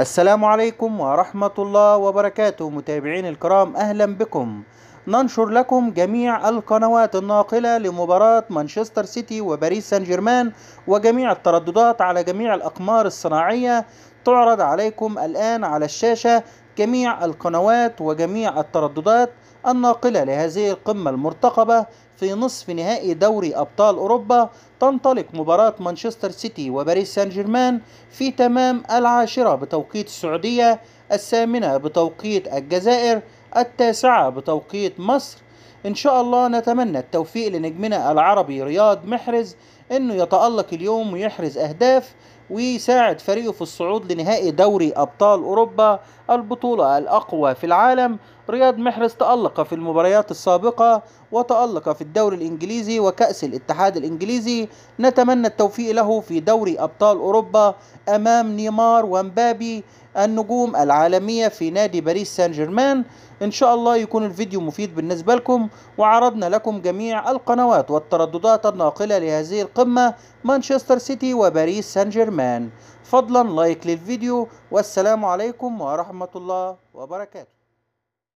السلام عليكم ورحمة الله وبركاته متابعين الكرام أهلا بكم ننشر لكم جميع القنوات الناقلة لمباراة مانشستر سيتي وباريس سان جيرمان وجميع الترددات على جميع الأقمار الصناعية تعرض عليكم الآن على الشاشة جميع القنوات وجميع الترددات الناقلة لهذه القمة المرتقبة في نصف نهائي دوري أبطال أوروبا تنطلق مباراة مانشستر سيتي وباريس سان جيرمان في تمام العاشرة بتوقيت السعودية الثامنة بتوقيت الجزائر التاسعة بتوقيت مصر إن شاء الله نتمنى التوفيق لنجمنا العربي رياض محرز انه يتالق اليوم ويحرز اهداف ويساعد فريقه في الصعود لنهائي دوري ابطال اوروبا البطوله الاقوى في العالم رياض محرز تالق في المباريات السابقه وتالق في الدوري الانجليزي وكاس الاتحاد الانجليزي نتمنى التوفيق له في دوري ابطال اوروبا امام نيمار ومبابي النجوم العالميه في نادي باريس سان جيرمان ان شاء الله يكون الفيديو مفيد بالنسبه لكم وعرضنا لكم جميع القنوات والترددات الناقله لهذه القناه القمة مانشستر سيتي وباريس سان جيرمان فضلا لايك للفيديو والسلام عليكم ورحمة الله وبركاته